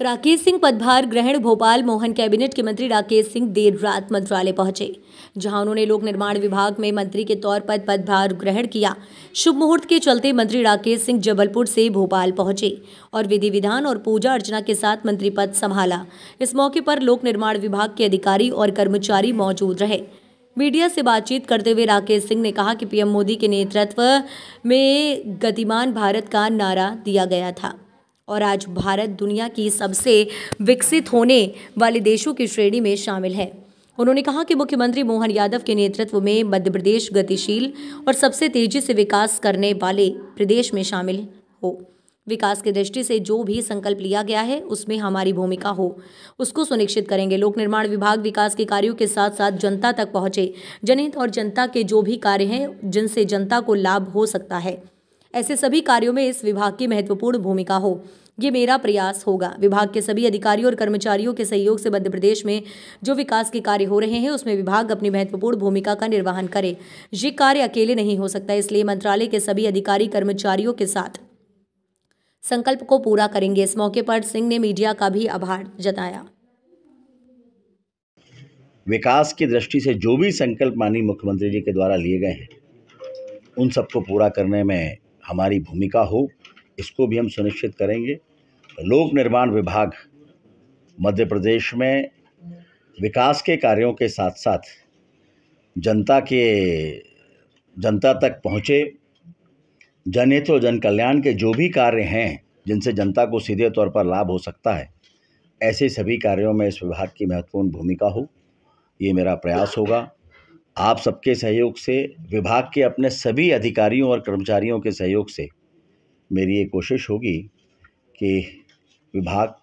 राकेश सिंह पदभार ग्रहण भोपाल मोहन कैबिनेट के मंत्री राकेश सिंह देर रात मंत्रालय पहुंचे जहां उन्होंने लोक निर्माण विभाग में मंत्री के तौर पर पदभार ग्रहण किया शुभ मुहूर्त के चलते मंत्री राकेश सिंह जबलपुर से भोपाल पहुंचे और विधि विधान और पूजा अर्चना के साथ मंत्री पद संभाला इस मौके पर लोक निर्माण विभाग के अधिकारी और कर्मचारी मौजूद रहे मीडिया से बातचीत करते हुए राकेश सिंह ने कहा कि पीएम मोदी के नेतृत्व में गतिमान भारत का नारा दिया गया था और आज भारत दुनिया की सबसे विकसित होने वाले देशों की श्रेणी में शामिल है उन्होंने कहा कि मुख्यमंत्री मोहन यादव के नेतृत्व में मध्य प्रदेश गतिशील और सबसे तेजी से विकास करने वाले प्रदेश में शामिल हो विकास की दृष्टि से जो भी संकल्प लिया गया है उसमें हमारी भूमिका हो उसको सुनिश्चित करेंगे लोक निर्माण विभाग विकास के कार्यों के साथ साथ जनता तक पहुंचे जनहित और जनता के जो भी कार्य हैं जिनसे जनता को लाभ हो सकता है ऐसे सभी कार्यों में इस विभाग की महत्वपूर्ण भूमिका हो ये मेरा प्रयास होगा विभाग के सभी अधिकारियों और कर्मचारियों के सहयोग से मध्य प्रदेश में जो विकास के कार्य हो रहे हैं उसमें विभाग अपनी महत्वपूर्ण भूमिका का निर्वहन करे ये कार्य अकेले नहीं हो सकता इसलिए मंत्रालय के सभी अधिकारी कर्मचारियों के साथ संकल्प को पूरा करेंगे इस मौके पर सिंह ने मीडिया का भी आभार जताया विकास की दृष्टि से जो भी संकल्प माननीय मुख्यमंत्री जी के द्वारा लिए गए हैं उन सबको पूरा करने में हमारी भूमिका हो इसको भी हम सुनिश्चित करेंगे लोक निर्माण विभाग मध्य प्रदेश में विकास के कार्यों के साथ साथ जनता के जनता तक पहुँचे जनहित और जन कल्याण के जो भी कार्य हैं जिनसे जनता को सीधे तौर पर लाभ हो सकता है ऐसे सभी कार्यों में इस विभाग की महत्वपूर्ण भूमिका हो ये मेरा प्रयास होगा आप सबके सहयोग से विभाग के अपने सभी अधिकारियों और कर्मचारियों के सहयोग से मेरी ये कोशिश होगी कि विभाग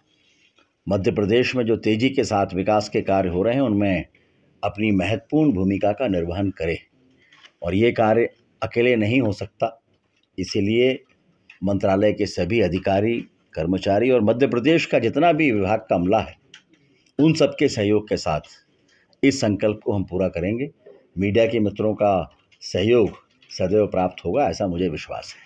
मध्य प्रदेश में जो तेज़ी के साथ विकास के कार्य हो रहे हैं उनमें अपनी महत्वपूर्ण भूमिका का निर्वहन करे और ये कार्य अकेले नहीं हो सकता इसीलिए मंत्रालय के सभी अधिकारी कर्मचारी और मध्य प्रदेश का जितना भी विभाग का अमला है उन सबके सहयोग के साथ इस संकल्प को हम पूरा करेंगे मीडिया के मित्रों का सहयोग सदैव प्राप्त होगा ऐसा मुझे विश्वास है